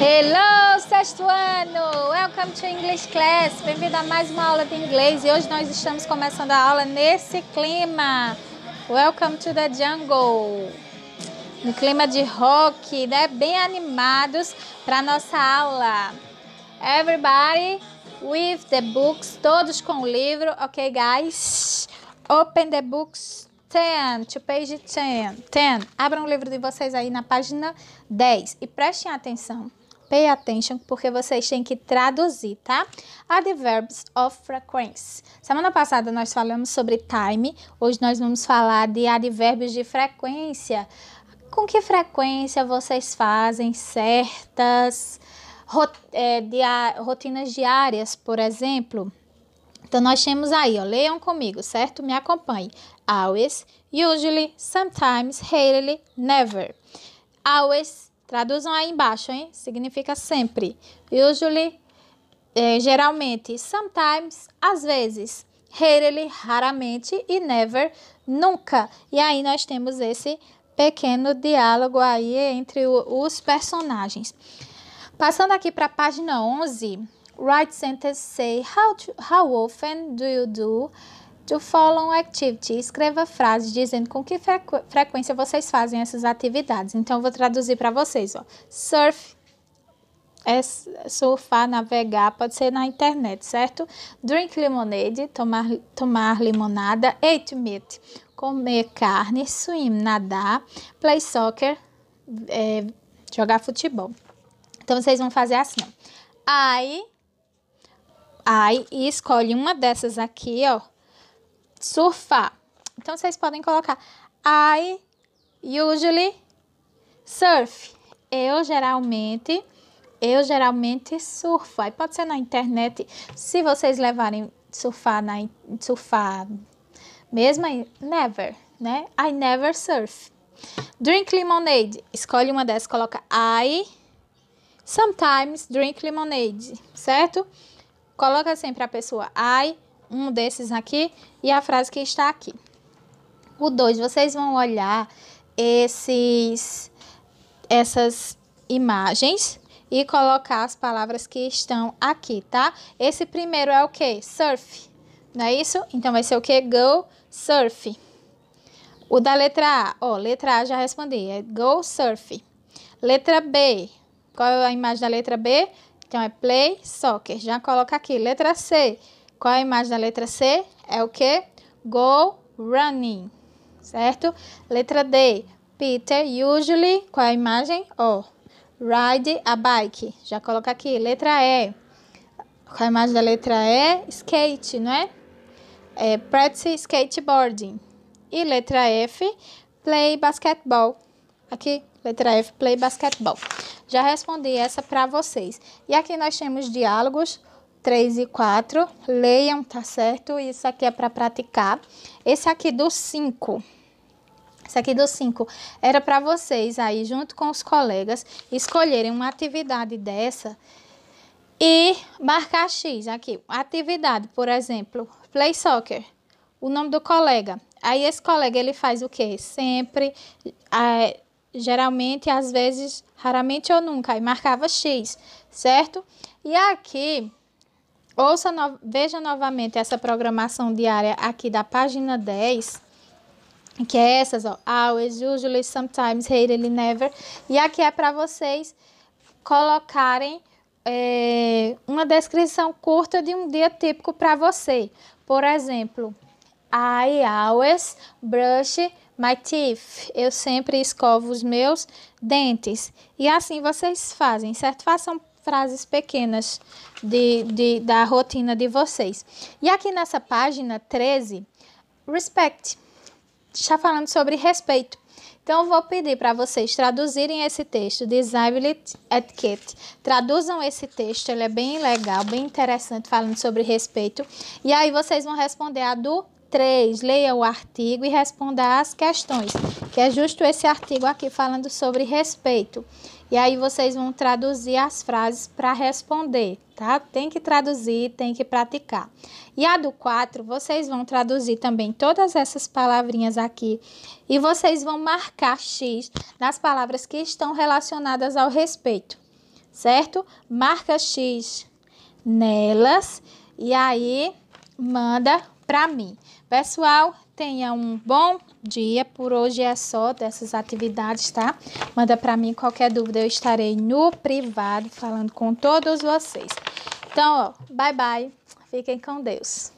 Hello, sexto ano! Welcome to English Class! Bem-vindo a mais uma aula de inglês e hoje nós estamos começando a aula nesse clima. Welcome to the jungle! No clima de rock, né? Bem animados para nossa aula. Everybody with the books, todos com o livro, ok, guys? Open the books 10 to page 10. 10. Abram o livro de vocês aí na página 10 e prestem atenção Pay attention, porque vocês têm que traduzir, tá? Adverbs of frequency. Semana passada nós falamos sobre time. Hoje nós vamos falar de advérbios de frequência. Com que frequência vocês fazem certas é, rotinas diárias, por exemplo? Então, nós temos aí, ó, leiam comigo, certo? Me acompanhe. Always, usually, sometimes, rarely, never. Always, Traduzam aí embaixo, hein? Significa sempre. Usually, eh, geralmente. Sometimes, às vezes. Rarely, raramente. E never, nunca. E aí nós temos esse pequeno diálogo aí entre o, os personagens. Passando aqui para a página 11. Write sentence say, how, to, how often do you do do Follow Activity. Escreva frases dizendo com que frequ frequência vocês fazem essas atividades. Então, eu vou traduzir para vocês. Ó. Surf é surfar, navegar, pode ser na internet, certo? Drink lemonade, tomar, tomar limonada. Eat meat, comer carne. Swim, nadar. Play soccer, é, jogar futebol. Então, vocês vão fazer assim, ó. I, I, e escolhe uma dessas aqui, ó surfar. Então vocês podem colocar I usually surf. Eu geralmente, eu geralmente surfo. Aí pode ser na internet, se vocês levarem surfar na surfar mesmo never, né? I never surf. Drink lemonade. Escolhe uma dessas, coloca I sometimes drink lemonade, certo? Coloca sempre a pessoa I um desses aqui e a frase que está aqui. O 2, vocês vão olhar esses, essas imagens e colocar as palavras que estão aqui, tá? Esse primeiro é o que? Surf, não é isso? Então, vai ser o que? Go, surf. O da letra A, ó, letra A já respondi, é go, surf. Letra B, qual é a imagem da letra B? Então, é play, soccer, já coloca aqui. Letra C, qual a imagem da letra C? É o que? Go running, certo? Letra D, Peter usually, qual a imagem? O, ride a bike, já coloca aqui. Letra E, qual a imagem da letra E? Skate, não é? é practice skateboarding. E letra F, play basketball. Aqui, letra F, play basketball. Já respondi essa para vocês. E aqui nós temos diálogos 3 e 4. Leiam, tá certo? Isso aqui é para praticar. Esse aqui do 5. Esse aqui do 5 era para vocês aí, junto com os colegas, escolherem uma atividade dessa e marcar X aqui. Atividade, por exemplo, play soccer. O nome do colega. Aí esse colega ele faz o quê? Sempre, é, geralmente, às vezes, raramente ou nunca. Aí marcava X, certo? E aqui Ouça, no, veja novamente essa programação diária aqui da página 10, que é essas, ó. Always, usually, sometimes, rarely, never. E aqui é para vocês colocarem é, uma descrição curta de um dia típico para você. Por exemplo, I always brush my teeth. Eu sempre escovo os meus dentes. E assim vocês fazem, certo? Façam frases pequenas de, de, da rotina de vocês. E aqui nessa página 13, respect, está falando sobre respeito. Então, eu vou pedir para vocês traduzirem esse texto, Disability Etiquette. Traduzam esse texto, ele é bem legal, bem interessante, falando sobre respeito. E aí vocês vão responder a do 3. Leia o artigo e responda às questões, que é justo esse artigo aqui falando sobre respeito. E aí vocês vão traduzir as frases para responder, tá? Tem que traduzir, tem que praticar. E a do 4, vocês vão traduzir também todas essas palavrinhas aqui e vocês vão marcar X nas palavras que estão relacionadas ao respeito, certo? Marca X nelas e aí manda para mim. Pessoal, tenha um bom dia. Por hoje é só dessas atividades, tá? Manda para mim qualquer dúvida, eu estarei no privado falando com todos vocês. Então, ó, bye bye. Fiquem com Deus.